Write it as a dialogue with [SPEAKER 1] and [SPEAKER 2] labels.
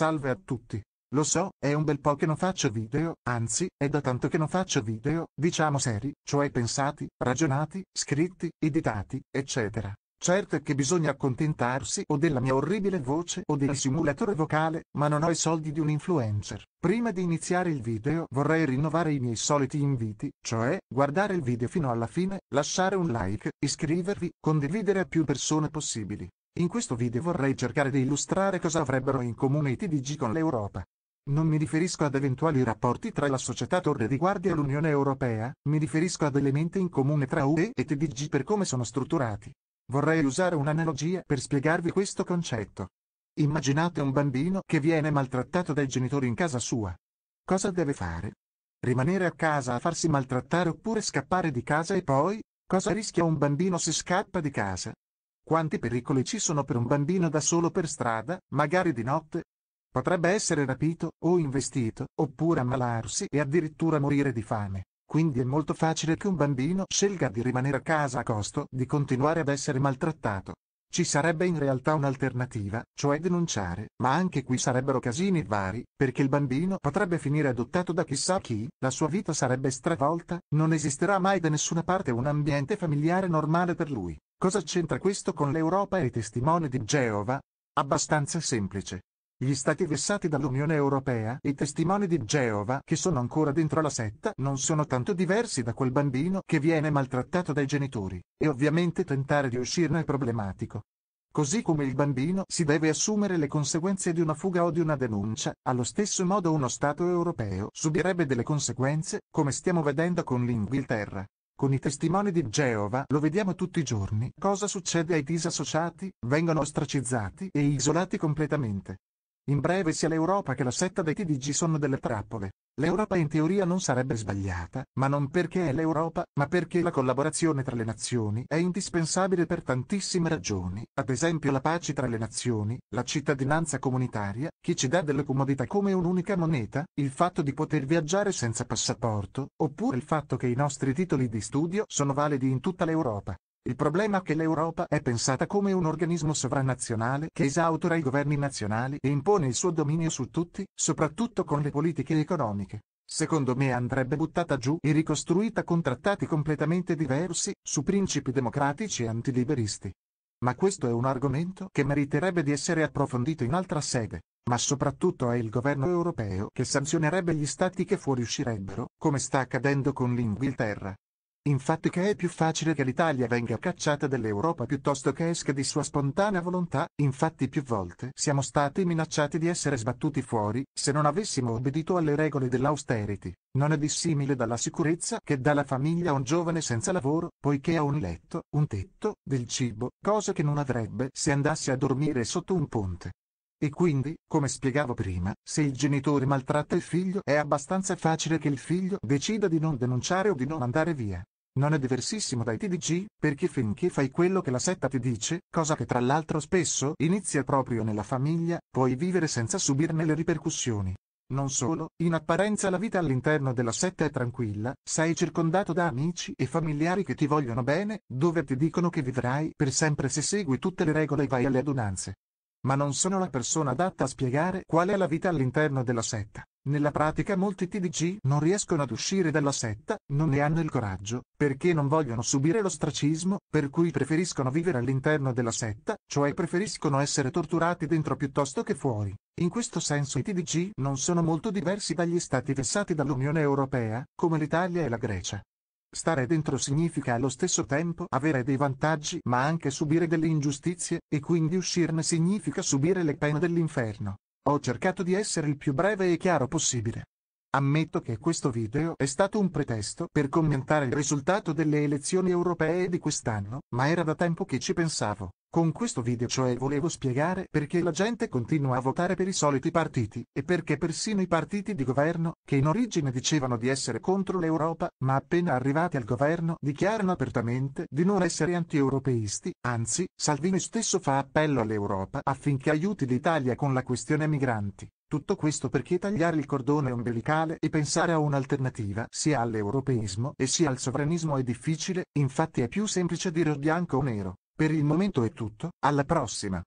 [SPEAKER 1] Salve a tutti. Lo so, è un bel po' che non faccio video, anzi, è da tanto che non faccio video, diciamo seri, cioè pensati, ragionati, scritti, editati, eccetera. Certo è che bisogna accontentarsi o della mia orribile voce o del simulatore vocale, ma non ho i soldi di un influencer. Prima di iniziare il video vorrei rinnovare i miei soliti inviti, cioè guardare il video fino alla fine, lasciare un like, iscrivervi, condividere a più persone possibili. In questo video vorrei cercare di illustrare cosa avrebbero in comune i TDG con l'Europa. Non mi riferisco ad eventuali rapporti tra la società Torre di Guardia e l'Unione Europea, mi riferisco ad elementi in comune tra UE e TDG per come sono strutturati. Vorrei usare un'analogia per spiegarvi questo concetto. Immaginate un bambino che viene maltrattato dai genitori in casa sua. Cosa deve fare? Rimanere a casa a farsi maltrattare oppure scappare di casa e poi? Cosa rischia un bambino se scappa di casa? Quanti pericoli ci sono per un bambino da solo per strada, magari di notte? Potrebbe essere rapito, o investito, oppure ammalarsi e addirittura morire di fame. Quindi è molto facile che un bambino scelga di rimanere a casa a costo di continuare ad essere maltrattato. Ci sarebbe in realtà un'alternativa, cioè denunciare, ma anche qui sarebbero casini vari, perché il bambino potrebbe finire adottato da chissà chi, la sua vita sarebbe stravolta, non esisterà mai da nessuna parte un ambiente familiare normale per lui. Cosa c'entra questo con l'Europa e i testimoni di Geova? Abbastanza semplice. Gli stati vessati dall'Unione Europea, e i testimoni di Geova che sono ancora dentro la setta, non sono tanto diversi da quel bambino che viene maltrattato dai genitori, e ovviamente tentare di uscirne è problematico. Così come il bambino si deve assumere le conseguenze di una fuga o di una denuncia, allo stesso modo uno Stato europeo subirebbe delle conseguenze, come stiamo vedendo con l'Inghilterra. Con i testimoni di Geova lo vediamo tutti i giorni cosa succede ai disassociati, vengono ostracizzati e isolati completamente. In breve sia l'Europa che la setta dei TDG sono delle trappole. L'Europa in teoria non sarebbe sbagliata, ma non perché è l'Europa, ma perché la collaborazione tra le nazioni è indispensabile per tantissime ragioni, ad esempio la pace tra le nazioni, la cittadinanza comunitaria, che ci dà delle comodità come un'unica moneta, il fatto di poter viaggiare senza passaporto, oppure il fatto che i nostri titoli di studio sono validi in tutta l'Europa. Il problema è che l'Europa è pensata come un organismo sovranazionale che esautora i governi nazionali e impone il suo dominio su tutti, soprattutto con le politiche economiche. Secondo me andrebbe buttata giù e ricostruita con trattati completamente diversi, su principi democratici e antiliberisti. Ma questo è un argomento che meriterebbe di essere approfondito in altra sede, ma soprattutto è il governo europeo che sanzionerebbe gli stati che fuoriuscirebbero, come sta accadendo con l'Inghilterra. Infatti che è più facile che l'Italia venga cacciata dall'Europa piuttosto che esca di sua spontanea volontà, infatti più volte siamo stati minacciati di essere sbattuti fuori, se non avessimo obbedito alle regole dell'austerity. Non è dissimile dalla sicurezza che dà la famiglia a un giovane senza lavoro, poiché ha un letto, un tetto, del cibo, cosa che non avrebbe se andasse a dormire sotto un ponte. E quindi, come spiegavo prima, se il genitore maltratta il figlio è abbastanza facile che il figlio decida di non denunciare o di non andare via. Non è diversissimo dai TDG, perché finché fai quello che la setta ti dice, cosa che tra l'altro spesso inizia proprio nella famiglia, puoi vivere senza subirne le ripercussioni. Non solo, in apparenza la vita all'interno della setta è tranquilla, sei circondato da amici e familiari che ti vogliono bene, dove ti dicono che vivrai per sempre se segui tutte le regole e vai alle adunanze. Ma non sono la persona adatta a spiegare qual è la vita all'interno della setta. Nella pratica molti TDG non riescono ad uscire dalla setta, non ne hanno il coraggio, perché non vogliono subire l'ostracismo, per cui preferiscono vivere all'interno della setta, cioè preferiscono essere torturati dentro piuttosto che fuori. In questo senso i TDG non sono molto diversi dagli stati vessati dall'Unione Europea, come l'Italia e la Grecia. Stare dentro significa allo stesso tempo avere dei vantaggi ma anche subire delle ingiustizie, e quindi uscirne significa subire le pene dell'inferno. Ho cercato di essere il più breve e chiaro possibile. Ammetto che questo video è stato un pretesto per commentare il risultato delle elezioni europee di quest'anno, ma era da tempo che ci pensavo. Con questo video cioè volevo spiegare perché la gente continua a votare per i soliti partiti, e perché persino i partiti di governo, che in origine dicevano di essere contro l'Europa, ma appena arrivati al governo dichiarano apertamente di non essere anti-europeisti, anzi, Salvini stesso fa appello all'Europa affinché aiuti l'Italia con la questione migranti. Tutto questo perché tagliare il cordone ombelicale e pensare a un'alternativa sia all'europeismo e sia al sovranismo è difficile, infatti è più semplice dire bianco o nero. Per il momento è tutto, alla prossima!